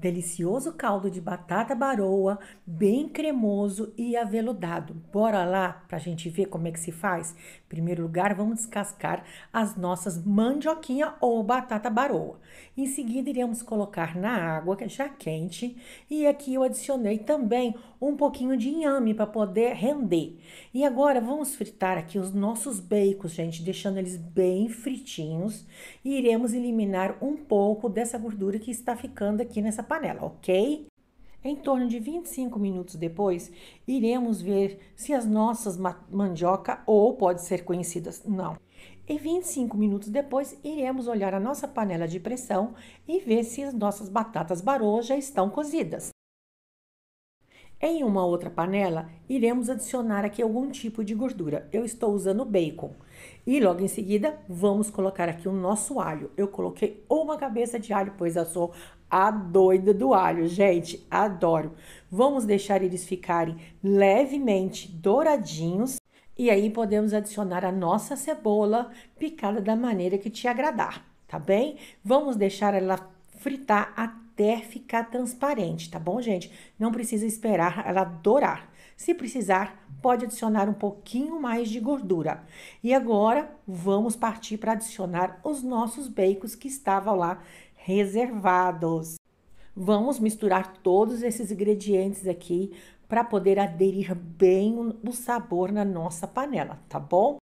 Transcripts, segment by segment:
Delicioso caldo de batata baroa, bem cremoso e aveludado. Bora lá para a gente ver como é que se faz? Em primeiro lugar, vamos descascar as nossas mandioquinha ou batata baroa. Em seguida, iremos colocar na água que é já quente e aqui eu adicionei também um pouquinho de inhame para poder render. E agora vamos fritar aqui os nossos beicos, gente, deixando eles bem fritinhos e iremos eliminar um pouco dessa gordura que está ficando aqui nessa panela, ok? Em torno de 25 minutos depois, iremos ver se as nossas mandioca ou pode ser conhecidas não. E 25 minutos depois, iremos olhar a nossa panela de pressão e ver se as nossas batatas barô já estão cozidas. Em uma outra panela, iremos adicionar aqui algum tipo de gordura. Eu estou usando bacon. E logo em seguida, vamos colocar aqui o nosso alho. Eu coloquei uma cabeça de alho, pois eu sou a doida do alho, gente, adoro. Vamos deixar eles ficarem levemente douradinhos e aí podemos adicionar a nossa cebola picada da maneira que te agradar, tá bem? Vamos deixar ela fritar até até ficar transparente, tá bom, gente? Não precisa esperar ela dourar. Se precisar, pode adicionar um pouquinho mais de gordura. E agora vamos partir para adicionar os nossos bacons que estavam lá reservados. Vamos misturar todos esses ingredientes aqui para poder aderir bem o sabor na nossa panela, tá bom?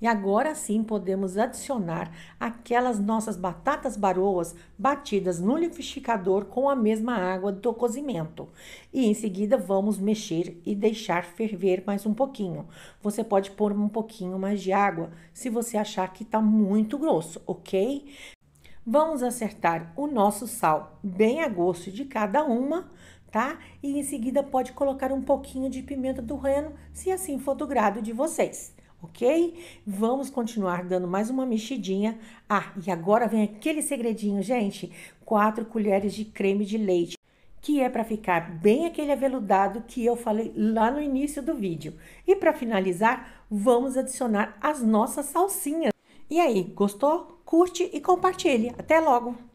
E agora sim podemos adicionar aquelas nossas batatas baroas batidas no liquidificador com a mesma água do cozimento. E em seguida vamos mexer e deixar ferver mais um pouquinho. Você pode pôr um pouquinho mais de água se você achar que está muito grosso, ok? Vamos acertar o nosso sal bem a gosto de cada uma tá? E em seguida pode colocar um pouquinho de pimenta do reino, se assim for do grado de vocês ok? Vamos continuar dando mais uma mexidinha. Ah, e agora vem aquele segredinho, gente: 4 colheres de creme de leite que é para ficar bem aquele aveludado que eu falei lá no início do vídeo. E para finalizar, vamos adicionar as nossas salsinhas. E aí, gostou? Curte e compartilhe. Até logo!